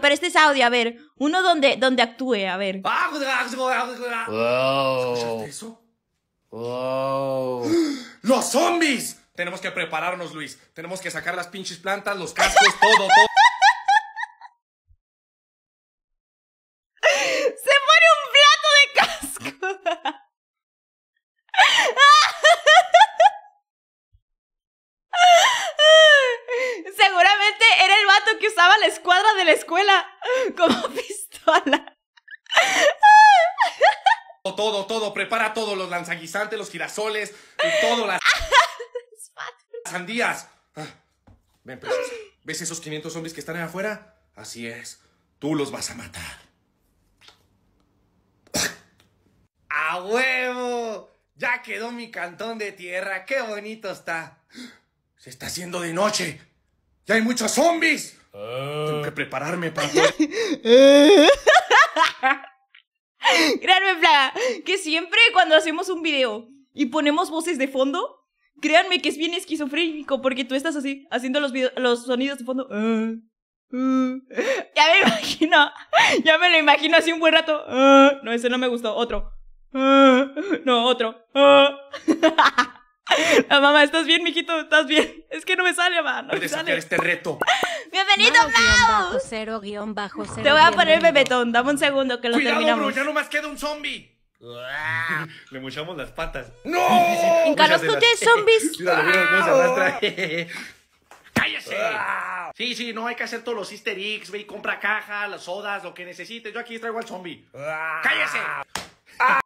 pero este es audio, a ver. Uno donde, donde actúe, a ver. Ah, ah, ah, ¿Escuchaste eso? ¡Los zombies! Tenemos que prepararnos, Luis. Tenemos que sacar las pinches plantas, los cascos, todo, todo. que usaba la escuadra de la escuela como pistola. Todo, todo, prepara todo, los lanzaguisantes, los girasoles, y todo, las sandías. Ah, pues, ¿ves esos 500 zombies que están ahí afuera? Así es, tú los vas a matar. ¡A huevo! Ya quedó mi cantón de tierra, qué bonito está. Se está haciendo de noche. ¡Ya hay muchos zombies! Tengo que prepararme para Créanme, créanme que siempre cuando hacemos un video y ponemos voces de fondo, créanme que es bien esquizofrénico porque tú estás así, haciendo los, los sonidos de fondo. Ah, ah". Ya me imagino, ya me lo imagino así un buen rato. Ah, no, ese no me gustó, otro. no, otro. La mamá, ¿estás bien, mijito? ¿Estás bien? Es que no me sale, mamá. No me sale. este reto. ¡Bienvenido Mau! Cero guión bajo cero. Te voy a poner bebetón. Dame un segundo que lo terminamos. Bro, ya más queda un zombie. Le mochamos las patas. ¡No! En Carlos tú tienes zombies. ¡Cállese! Sí, sí, no hay que hacer todos los easter eggs, ve y compra caja, las sodas, lo que necesites. Yo aquí traigo al zombie. ¡Cállese! Ah.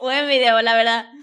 Buen video, la verdad.